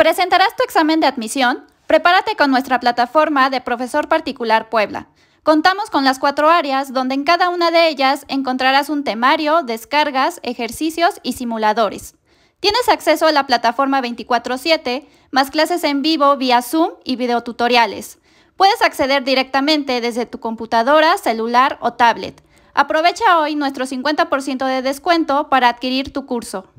Presentarás tu examen de admisión. Prepárate con nuestra plataforma de Profesor Particular Puebla. Contamos con las cuatro áreas donde en cada una de ellas encontrarás un temario, descargas, ejercicios y simuladores. Tienes acceso a la plataforma 24/7, más clases en vivo vía Zoom y videotutoriales. Puedes acceder directamente desde tu computadora, celular o tablet. Aprovecha hoy nuestro 50% de descuento para adquirir tu curso.